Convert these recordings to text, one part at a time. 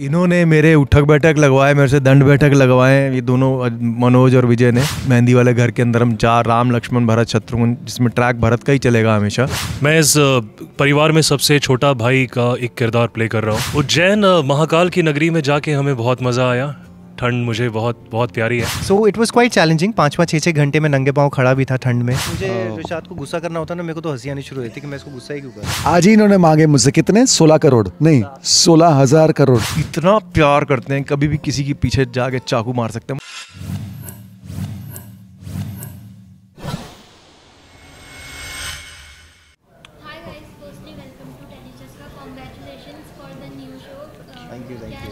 इन्होंने मेरे उठक बैठक लगवाए मेरे से दंड बैठक लगवाए ये दोनों मनोज और विजय ने मेहंदी वाले घर के अंदर हम चार राम लक्ष्मण भरत शत्रुघ्न जिसमें ट्रैक भरत का ही चलेगा हमेशा मैं इस परिवार में सबसे छोटा भाई का एक किरदार प्ले कर रहा हूँ उज्जैन महाकाल की नगरी में जाके हमें बहुत मज़ा आया ठंड मुझे बहुत बहुत प्यारी है so it was quite challenging पाँच पाँच छः छः घंटे में नंगे पाँव खड़ा भी था ठंड में मुझे रिशाद को गुस्सा करना होता ना मेरे को तो हंसी आनी शुरू होती कि मैं इसको गुस्सा ही क्यों कर आज ही इन्होंने मांगे मुझसे कितने सोलह करोड़ नहीं सोलह हजार करोड़ इतना प्यार करते हैं कभी भी किसी के पीछे जाके चाकू मार सकते हैं thank you thank you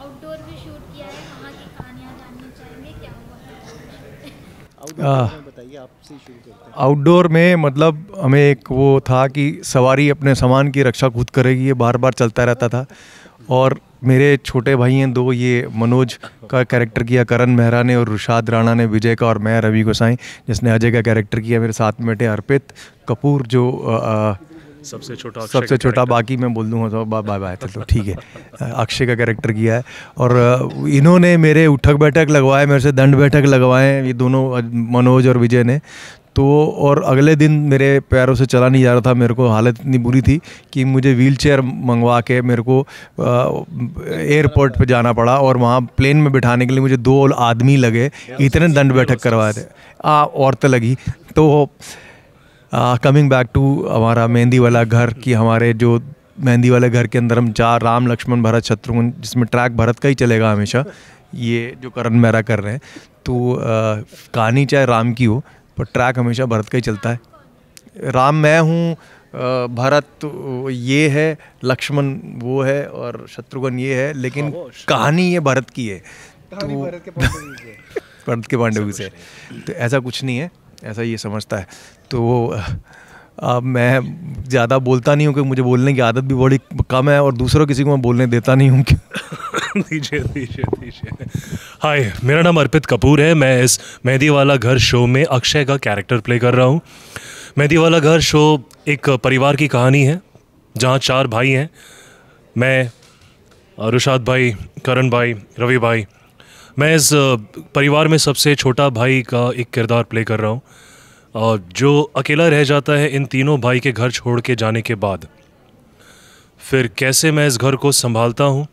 outdoor में शूट किया है वहाँ की कहानियाँ जानना चाहेंगे क्या हुआ आउटडोर में मतलब हमें एक वो था कि सवारी अपने सामान की रक्षा खुद करेगी ये बार बार चलता रहता था और मेरे छोटे भाई हैं दो ये मनोज का कैरेक्टर किया करण मेहरा ने और रुशाद राणा ने विजय का और मैं रवि गोसाई जिसने अजय का कैरेक्टर किया मेरे साथ में बैठे अर्पित कपूर जो सबसे छोटा सबसे छोटा बाकी मैं बोल दूँगा तो बाय बाय बाय तो, तो ठीक है अक्षय का कैरेक्टर किया है और इन्होंने मेरे उठक बैठक लगवाए मेरे से दंड बैठक लगवाए ये दोनों मनोज और विजय ने तो और अगले दिन मेरे पैरों से चला नहीं जा रहा था मेरे को हालत इतनी बुरी थी कि मुझे व्हील चेयर मंगवा के मेरे को एयरपोर्ट पर जाना पड़ा और वहाँ प्लेन में बिठाने के लिए मुझे दो आदमी लगे इतने दंड बैठक करवाए थे आ औरत लगी तो कमिंग बैक टू हमारा मेहंदी वाला घर कि हमारे जो मेहंदी वाले घर के अंदर हम चार राम लक्ष्मण भरत शत्रुघ्न जिसमें ट्रैक भरत का ही चलेगा हमेशा ये जो करण मेरा कर रहे हैं तो uh, कहानी चाहे राम की हो पर ट्रैक हमेशा भरत का ही चलता है राम मैं हूँ uh, भरत ये है लक्ष्मण वो है और शत्रुघ्न ये है लेकिन हाँ, कहानी ये भरत की है तो भरत के पांडे से तो ऐसा कुछ नहीं है ऐसा ये समझता है तो वो अब मैं ज़्यादा बोलता नहीं हूँ क्योंकि मुझे बोलने की आदत भी बड़ी कम है और दूसरों किसी को मैं बोलने देता नहीं हूँ दीजिए दीजिए दीजिए हाय मेरा नाम अर्पित कपूर है मैं इस मेहंदी वाला घर शो में अक्षय का कैरेक्टर प्ले कर रहा हूँ मेहंदी वाला घर शो एक परिवार की कहानी है जहाँ चार भाई हैं मैं अरुषाद भाई करण भाई रवि भाई मैं इस परिवार में सबसे छोटा भाई का एक किरदार प्ले कर रहा हूँ जो अकेला रह जाता है इन तीनों भाई के घर छोड़ के जाने के बाद फिर कैसे मैं इस घर को संभालता हूँ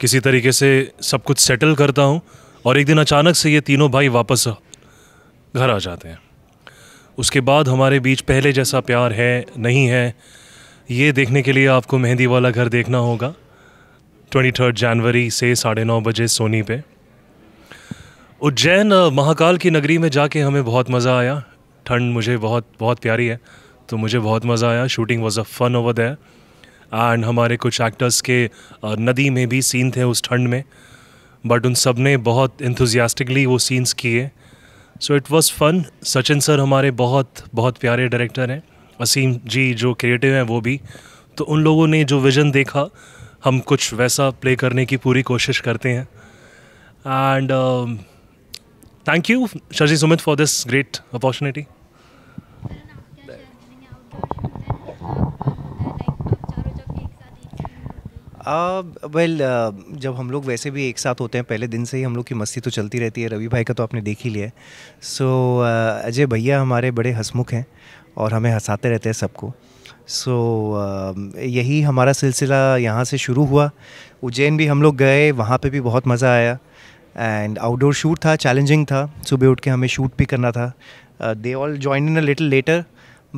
किसी तरीके से सब कुछ सेटल करता हूँ और एक दिन अचानक से ये तीनों भाई वापस घर आ जाते हैं उसके बाद हमारे बीच पहले जैसा प्यार है नहीं है ये देखने के लिए आपको मेहंदी वाला घर देखना होगा ट्वेंटी थर्ड जनवरी से साढ़े नौ बजे सोनी पे उज्जैन महाकाल की नगरी में जाके हमें बहुत मज़ा आया ठंड मुझे बहुत बहुत प्यारी है तो मुझे बहुत मज़ा आया shooting was a fun over there and हमारे कुछ एक्टर्स के नदी में भी सीन थे उस ठंड में बट उन सब ने बहुत इंथुजियास्टिकली वो सीन्स किए so it was fun Sachin sir हमारे बहुत बहुत प्यारे डायरेक्टर हैं असीम जी जो क्रिएटिव हैं वो भी तो उन लोगों ने जो विज़न देखा हम कुछ वैसा प्ले करने की पूरी कोशिश करते हैं and thank you Shashi Sumit for this great opportunity well uh, well, uh, जब हम लोग वैसे भी एक साथ होते हैं पहले दिन से ही हम लोग की मस्ती तो चलती रहती है रवि भाई का तो आपने देख ही लिया है सो so, uh, अजय भैया हमारे बड़े हंसमुख हैं और हमें हंसाते रहते हैं सबको सो so, uh, यही हमारा सिलसिला यहाँ से शुरू हुआ उज्जैन भी हम लोग गए वहाँ पे भी बहुत मज़ा आया एंड आउटडोर शूट था चैलेंजिंग था सुबह उठ के हमें शूट भी करना था they all join in a little later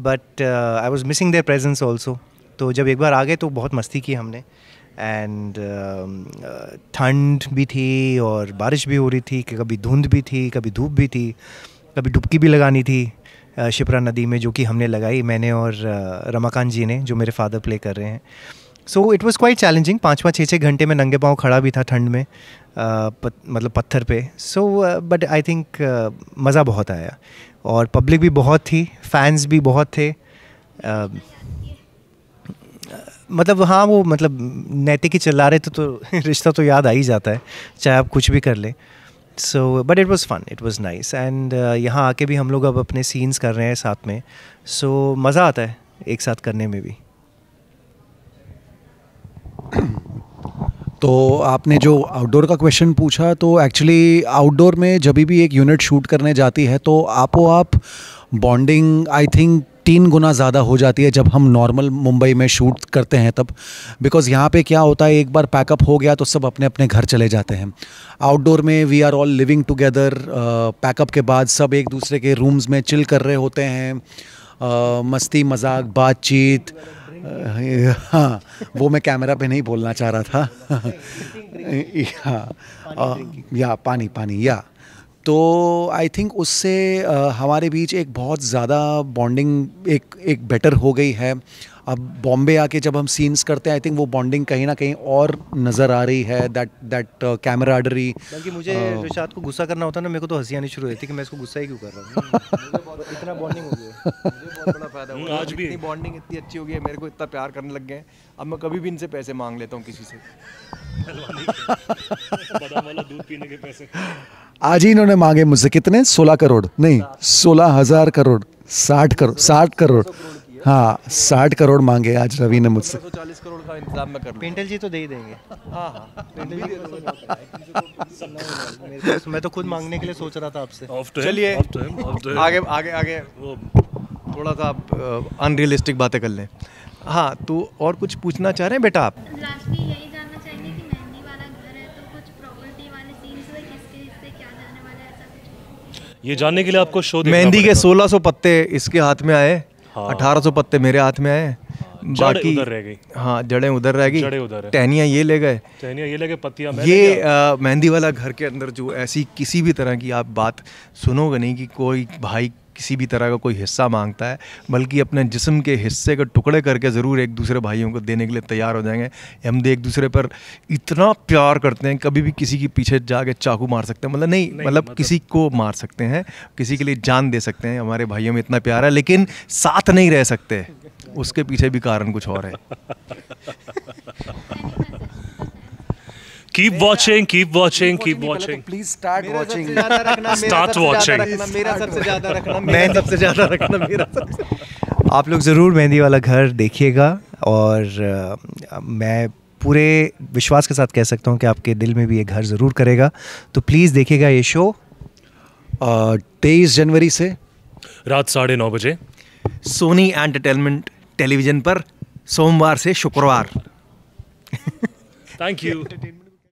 but I was missing their presence also तो जब एक बार आ गए तो बहुत मस्ती की हमने एंड um, uh, ठंड भी थी और बारिश भी हो रही थी कि कभी धुंध भी थी कभी धूप भी थी कभी डुबकी भी लगानी थी शिप्रा नदी में जो कि हमने लगाई मैंने और रमाकांत जी ने जो मेरे फादर प्ले कर रहे हैं so it was quite challenging पाँच पाँच छः छः घंटे में नंगे पाँव खड़ा भी था ठंड में मतलब पत्थर पे सो बट आई थिंक मज़ा बहुत आया और पब्लिक भी बहुत थी फैंस भी बहुत थे मतलब हाँ वो मतलब नैतिक ही चिल्ला रहे थे तो, तो रिश्ता तो याद आ ही जाता है चाहे आप कुछ भी कर लें so but it was fun it was nice and यहाँ आके भी हम लोग अब अपने सीन्स कर रहे हैं साथ में सो so, मज़ा आता है एक साथ करने में भी तो आपने जो आउटडोर का क्वेश्चन पूछा तो एक्चुअली आउटडोर में जब भी एक यूनिट शूट करने जाती है तो आपो आप बॉन्डिंग आई थिंक तीन गुना ज़्यादा हो जाती है जब हम नॉर्मल मुंबई में शूट करते हैं तब बिकॉज यहाँ पे क्या होता है एक बार पैकअप हो गया तो सब अपने अपने घर चले जाते हैं आउटडोर में we are all living together pack up के बाद सब एक दूसरे के रूम्स में चिल कर रहे होते हैं uh, मस्ती मजाक बातचीत हाँ वो मैं कैमरा पे नहीं बोलना चाह रहा था या, या पानी पानी या तो आई थिंक उससे हमारे बीच एक बहुत ज़्यादा बॉन्डिंग एक एक बेटर हो गई है अब बॉम्बे आके जब हम सीन्स करते हैं आई थिंक वो बॉन्डिंग कहीं ना कहीं और नज़र आ रही है दैट दैट कैमरा डरी बल्कि मुझे uh, रिशाद को गुस्सा करना होता ना मेरे को तो हंसी आनी शुरू होती कि मैं इसको गुस्सा ही क्यों कर रहा हूँ इतना बॉन्डिंग हो गया आज भी इतनी बॉन्डिंग इतनी अच्छी हो गई है मेरे को इतना प्यार करने लग गए हैं अब मैं कभी भी इनसे पैसे मांग लेता हूँ किसी से दूध पीने के पैसे आज ही इन्होंने मांगे मुझसे कितने सोलह करोड़ नहीं सोलह हजार करोड़ साठ करोड़ साठ करोड़ हाँ साठ करोड़ मांगे आज रवि ने मुझसे मैं जी तो दे ही देंगे हाँ, हाँ। मैं तो खुद मांगने के लिए सोच रहा था आपसे चलिए आगे आगे आगे थोड़ा सा आप अनरियलिस्टिक बातें कर लें हाँ तो और कुछ पूछना चाह रहे हैं बेटा आप ये जानने के लिए आपको शो मेहंदी के 1600 पत्ते इसके हाथ में आए हाँ। अठारह सौ पत्ते मेरे हाथ में आए हाँ, बाकी उधर रह गई हाँ जड़ें उधर रह गई टहनिया ये ले गए टहनिया ये ले गए पत्तियाँ ये मेहंदी वाला घर के अंदर जो ऐसी किसी भी तरह की आप बात सुनोगे नहीं कि कोई भाई किसी भी तरह का कोई हिस्सा मांगता है बल्कि अपने जिस्म के हिस्से के टुकड़े करके ज़रूर एक दूसरे भाइयों को देने के लिए तैयार हो जाएंगे हम एक दूसरे पर इतना प्यार करते हैं कभी भी किसी के पीछे जाके चाकू मार सकते हैं मतलब नहीं, नहीं मतलब, मतलब किसी को मार सकते हैं किसी के लिए जान दे सकते हैं हमारे भाइयों में इतना प्यार है लेकिन साथ नहीं रह सकते उसके पीछे भी कारण कुछ और है keep watching keep watching keep watching please start watching start watching मेरा सबसे ज्यादा रखना मैं सबसे ज्यादा रखना मेरा आप लोग ज़रूर मेहंदी वाला घर देखिएगा और मैं पूरे विश्वास के साथ कह सकता हूँ कि आपके दिल में भी ये घर ज़रूर करेगा तो प्लीज़ देखिएगा ये शो तेईस जनवरी से रात साढ़े नौ बजे सोनी एंटरटेनमेंट टेलीविज़न पर सोमवार से शुक्रवार थैंक यू